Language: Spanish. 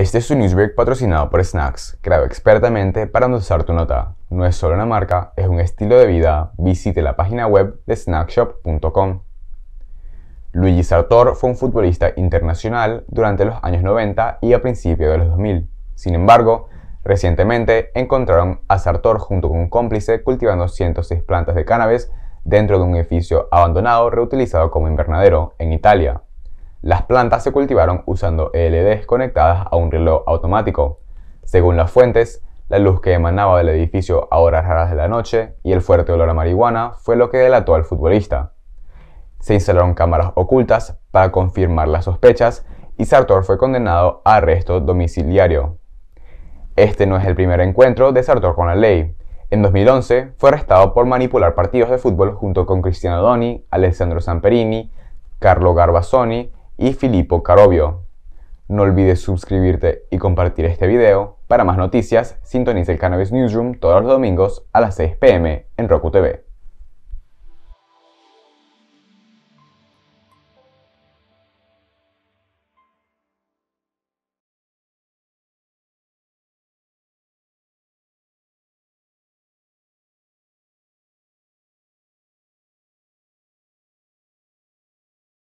Este es un newsbreak patrocinado por Snacks, creado expertamente para endulzar tu nota. No es solo una marca, es un estilo de vida. Visite la página web de snackshop.com. Luigi Sartor fue un futbolista internacional durante los años 90 y a principios de los 2000. Sin embargo, recientemente encontraron a Sartor junto con un cómplice cultivando 106 plantas de cannabis dentro de un edificio abandonado reutilizado como invernadero en Italia. Las plantas se cultivaron usando LEDs conectadas a un reloj automático. Según las fuentes, la luz que emanaba del edificio a horas raras de la noche y el fuerte olor a marihuana fue lo que delató al futbolista. Se instalaron cámaras ocultas para confirmar las sospechas y Sartor fue condenado a arresto domiciliario. Este no es el primer encuentro de Sartor con la ley. En 2011 fue arrestado por manipular partidos de fútbol junto con Cristiano Doni, Alessandro Samperini, Carlo Garbazzoni y Filippo Carobio. No olvides suscribirte y compartir este video. Para más noticias, sintoniza el Cannabis Newsroom todos los domingos a las 6 pm en Roku TV.